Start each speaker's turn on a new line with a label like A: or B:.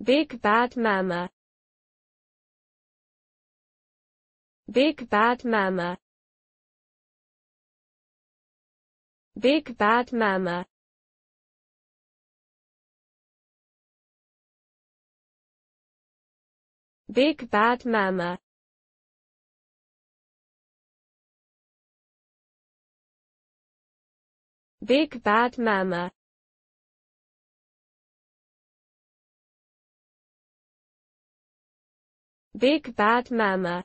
A: Big Bad Mama Big Bad Mama Big Bad Mama Big Bad Mama Big Bad Mama Big Bad Mama